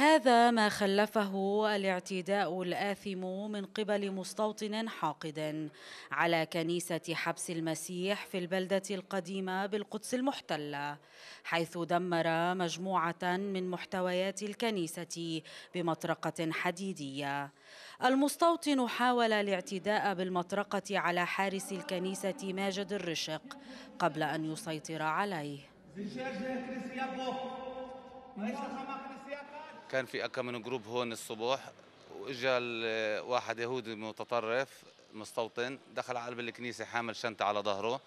هذا ما خلفه الاعتداء الآثم من قبل مستوطن حاقد على كنيسة حبس المسيح في البلدة القديمة بالقدس المحتلة حيث دمر مجموعة من محتويات الكنيسة بمطرقة حديدية المستوطن حاول الاعتداء بالمطرقة على حارس الكنيسة ماجد الرشق قبل أن يسيطر عليه كان في أكم من جروب هون الصبح واجا واحد يهودي متطرف مستوطن دخل على قلب الكنيسه حامل شنطه على ظهره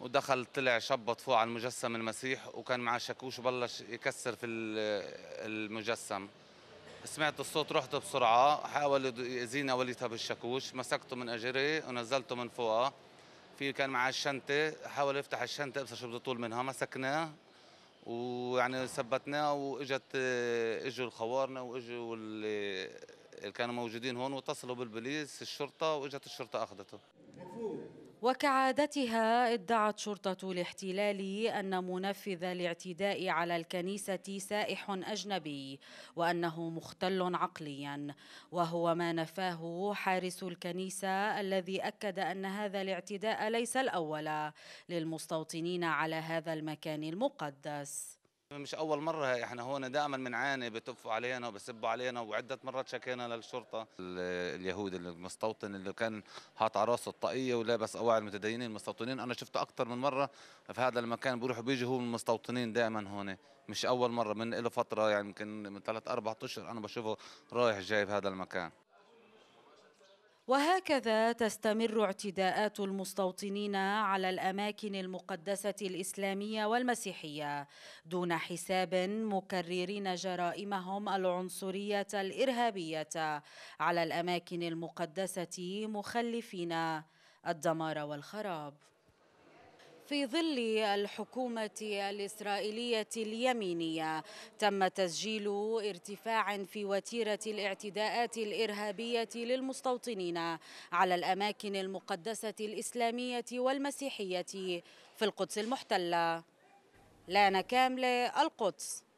ودخل طلع شبط فوق على المجسم المسيح وكان معاه شاكوش وبلش يكسر في المجسم سمعت الصوت رحت بسرعه حاول يزين وليتها بالشاكوش مسكته من أجري ونزلته من فوقه في كان معاه الشنطه حاول يفتح الشنطه بس شو بده طول منها مسكناه ويعني ثبتناه واجت آه، اجوا الخوارنا واجوا اللي كانوا موجودين هون واتصلوا بالبوليس الشرطه واجت الشرطه اخذته وكعادتها ادعت شرطة الاحتلال أن منفذ الاعتداء على الكنيسة سائح أجنبي وأنه مختل عقليا وهو ما نفاه حارس الكنيسة الذي أكد أن هذا الاعتداء ليس الأول للمستوطنين على هذا المكان المقدس مش اول مره احنا هون دائما بنعاني بتفوا علينا وبسبوا علينا وعده مرات شكينا للشرطه اليهود المستوطن اللي كان حاط على راسه الطاقيه ولابس اواعي المتدينين المستوطنين انا شفته اكثر من مره في هذا المكان بيروحوا بيجي هو المستوطنين دائما هون مش اول مره من له فتره يعني يمكن من ثلاث اربع اشهر انا بشوفه رايح جاي بهذا المكان وهكذا تستمر اعتداءات المستوطنين على الاماكن المقدسه الاسلاميه والمسيحيه دون حساب مكررين جرائمهم العنصريه الارهابيه على الاماكن المقدسه مخلفين الدمار والخراب في ظل الحكومة الإسرائيلية اليمينية تم تسجيل ارتفاع في وتيرة الاعتداءات الإرهابية للمستوطنين على الأماكن المقدسة الإسلامية والمسيحية في القدس المحتلة لانا كاملة القدس